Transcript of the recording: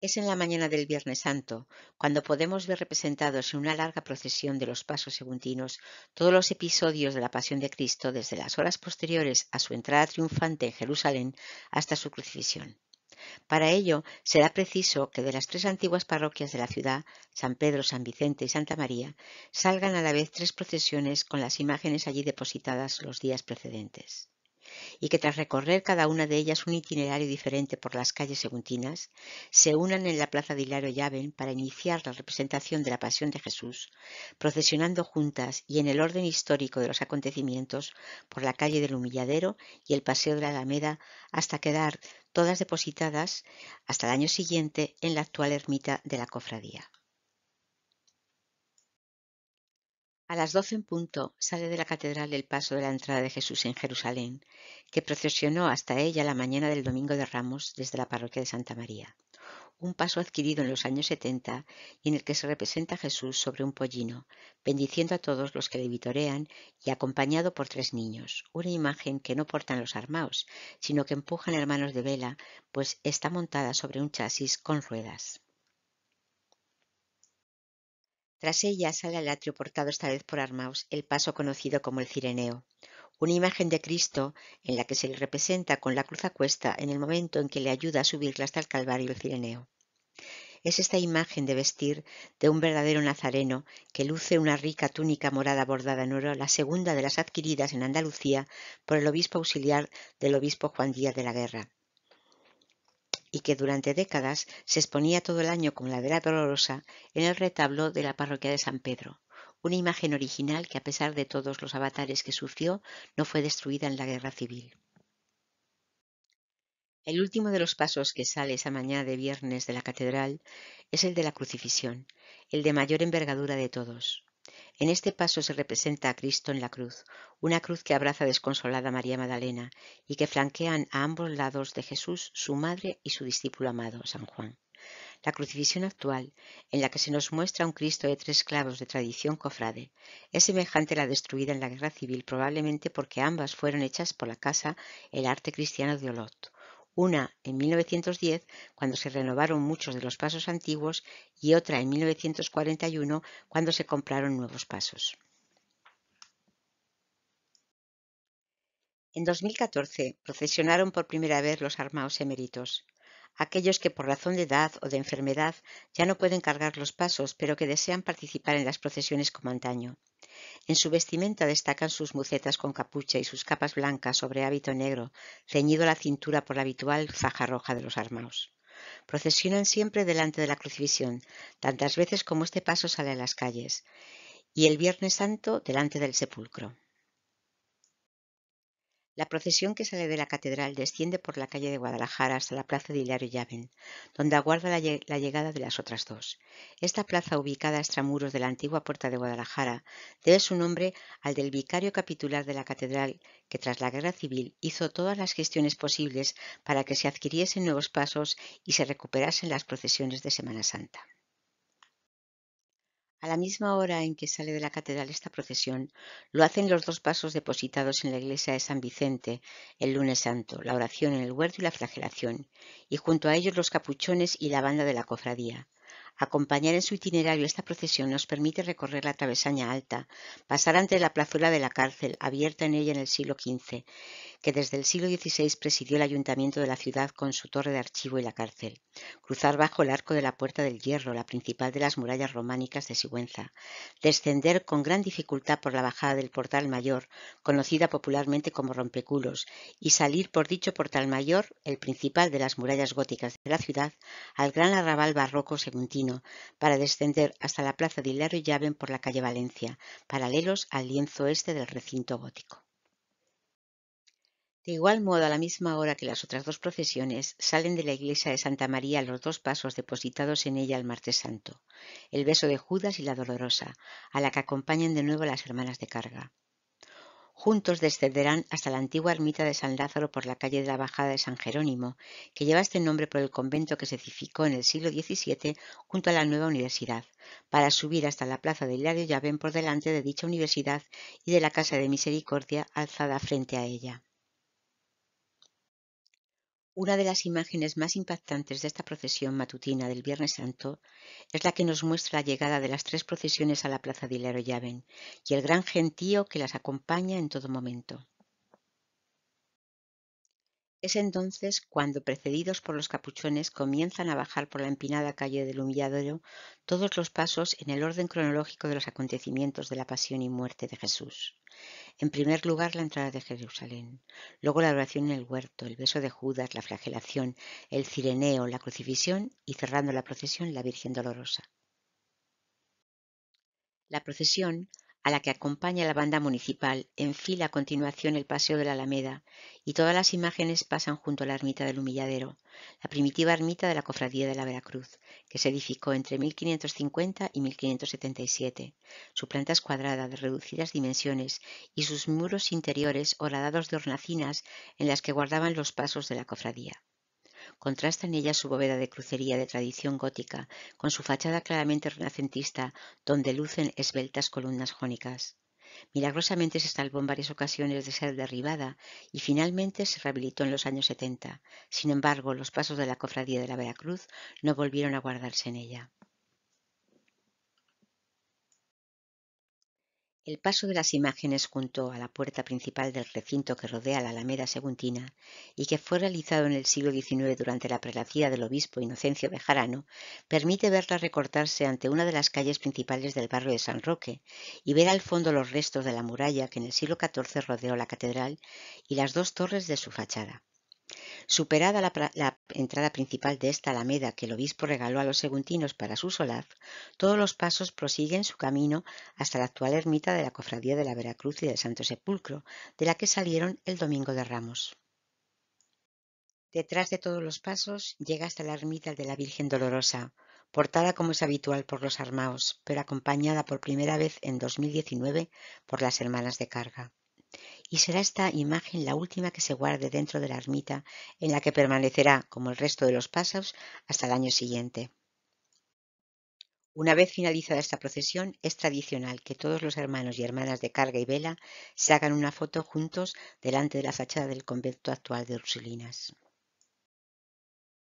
es en la mañana del Viernes Santo, cuando podemos ver representados en una larga procesión de los pasos seguntinos todos los episodios de la pasión de Cristo desde las horas posteriores a su entrada triunfante en Jerusalén hasta su crucifixión. Para ello, será preciso que de las tres antiguas parroquias de la ciudad, San Pedro, San Vicente y Santa María, salgan a la vez tres procesiones con las imágenes allí depositadas los días precedentes y que tras recorrer cada una de ellas un itinerario diferente por las calles seguntinas, se unan en la plaza de Hilario Llaven para iniciar la representación de la Pasión de Jesús, procesionando juntas y en el orden histórico de los acontecimientos por la calle del Humilladero y el Paseo de la Alameda hasta quedar todas depositadas hasta el año siguiente en la actual ermita de la cofradía. A las doce en punto sale de la catedral el paso de la entrada de Jesús en Jerusalén, que procesionó hasta ella la mañana del Domingo de Ramos desde la parroquia de Santa María, un paso adquirido en los años setenta y en el que se representa Jesús sobre un pollino, bendiciendo a todos los que le vitorean y acompañado por tres niños, una imagen que no portan los armaos, sino que empujan hermanos de vela, pues está montada sobre un chasis con ruedas. Tras ella sale al atrio portado esta vez por Armaus el paso conocido como el Cireneo, una imagen de Cristo en la que se le representa con la cruz a cuesta en el momento en que le ayuda a subirla hasta el Calvario el Cireneo. Es esta imagen de vestir de un verdadero nazareno que luce una rica túnica morada bordada en oro, la segunda de las adquiridas en Andalucía por el obispo auxiliar del obispo Juan Díaz de la Guerra y que durante décadas se exponía todo el año con la Vera Dolorosa en el retablo de la parroquia de San Pedro, una imagen original que a pesar de todos los avatares que sufrió no fue destruida en la guerra civil. El último de los pasos que sale esa mañana de viernes de la catedral es el de la crucifixión, el de mayor envergadura de todos. En este paso se representa a Cristo en la cruz, una cruz que abraza desconsolada María Magdalena y que flanquean a ambos lados de Jesús su madre y su discípulo amado, San Juan. La crucifixión actual, en la que se nos muestra un Cristo de tres clavos de tradición cofrade, es semejante a la destruida en la guerra civil probablemente porque ambas fueron hechas por la casa el arte cristiano de Olot, una en 1910, cuando se renovaron muchos de los pasos antiguos, y otra en 1941, cuando se compraron nuevos pasos. En 2014 procesionaron por primera vez los armados eméritos, aquellos que por razón de edad o de enfermedad ya no pueden cargar los pasos, pero que desean participar en las procesiones como antaño. En su vestimenta destacan sus mucetas con capucha y sus capas blancas sobre hábito negro, ceñido a la cintura por la habitual faja roja de los armaos. Procesionan siempre delante de la crucifixión, tantas veces como este paso sale a las calles, y el Viernes Santo delante del sepulcro. La procesión que sale de la catedral desciende por la calle de Guadalajara hasta la plaza de Hilario Llaven, donde aguarda la, la, llegada de las otras dos. Esta plaza, ubicada a extramuros de la antigua puerta de Guadalajara, debe su nombre al del vicario capitular de la catedral, que tras la guerra civil hizo todas las gestiones posibles para que se adquiriesen nuevos pasos y se recuperasen las procesiones de Semana Santa. A la misma hora en que sale de la catedral esta procesión, lo hacen los dos pasos depositados en la iglesia de San Vicente el lunes santo, la oración en el huerto y la flagelación, y junto a ellos los capuchones y la banda de la cofradía. Acompañar en su itinerario esta procesión nos permite recorrer la travesaña alta, pasar ante la plazuela de la cárcel, abierta en ella en el siglo XV, que desde el siglo XVI presidió el ayuntamiento de la ciudad con su torre de archivo y la cárcel, cruzar bajo el arco de la Puerta del Hierro, la principal de las murallas románicas de Sigüenza, descender con gran dificultad por la bajada del Portal Mayor, conocida popularmente como Rompeculos, y salir por dicho Portal Mayor, el principal de las murallas góticas de la ciudad, al gran arrabal barroco seguntino, para descender hasta la plaza de Hilario Llaven por la calle Valencia, paralelos al lienzo este del recinto gótico. De igual modo, a la misma hora que las otras dos procesiones, salen de la iglesia de Santa María los dos pasos depositados en ella el martes santo, el beso de Judas y la dolorosa, a la que acompañan de nuevo las hermanas de carga. Juntos descenderán hasta la antigua ermita de San Lázaro por la calle de la Bajada de San Jerónimo, que lleva este nombre por el convento que se edificó en el siglo XVII junto a la nueva universidad, para subir hasta la plaza de Hilario ven por delante de dicha universidad y de la Casa de Misericordia alzada frente a ella. Una de las imágenes más impactantes de esta procesión matutina del Viernes Santo es la que nos muestra la llegada de las tres procesiones a la plaza de Hilaro y el gran gentío que las acompaña en todo momento. Es entonces cuando, precedidos por los capuchones, comienzan a bajar por la empinada calle del Humilladero todos los pasos en el orden cronológico de los acontecimientos de la pasión y muerte de Jesús. En primer lugar, la entrada de Jerusalén, luego la oración en el huerto, el beso de Judas, la flagelación, el cireneo, la crucifixión y cerrando la procesión la Virgen Dolorosa. La procesión a la que acompaña la banda municipal, enfila a continuación el Paseo de la Alameda y todas las imágenes pasan junto a la ermita del Humilladero, la primitiva ermita de la Cofradía de la Veracruz, que se edificó entre 1550 y 1577. Su planta es cuadrada de reducidas dimensiones y sus muros interiores horadados de hornacinas en las que guardaban los pasos de la cofradía. Contrasta en ella su bóveda de crucería de tradición gótica con su fachada claramente renacentista donde lucen esbeltas columnas jónicas. Milagrosamente se salvó en varias ocasiones de ser derribada y finalmente se rehabilitó en los años 70. Sin embargo, los pasos de la Cofradía de la Veracruz no volvieron a guardarse en ella. El paso de las imágenes junto a la puerta principal del recinto que rodea la Alameda Seguntina y que fue realizado en el siglo XIX durante la prelacía del obispo Inocencio Bejarano permite verla recortarse ante una de las calles principales del barrio de San Roque y ver al fondo los restos de la muralla que en el siglo XIV rodeó la catedral y las dos torres de su fachada. Superada la, entrada principal de esta alameda que el obispo regaló a los seguntinos para su solaz, todos los pasos prosiguen su camino hasta la actual ermita de la Cofradía de la Veracruz y del Santo Sepulcro, de la que salieron el Domingo de Ramos. Detrás de todos los pasos llega hasta la ermita de la Virgen Dolorosa, portada como es habitual por los armaos, pero acompañada por primera vez en 2019 por las hermanas de carga y será esta imagen la última que se guarde dentro de la ermita, en la que permanecerá, como el resto de los pasos, hasta el año siguiente. Una vez finalizada esta procesión, es tradicional que todos los hermanos y hermanas de carga y vela se hagan una foto juntos delante de la fachada del convento actual de Ursulinas.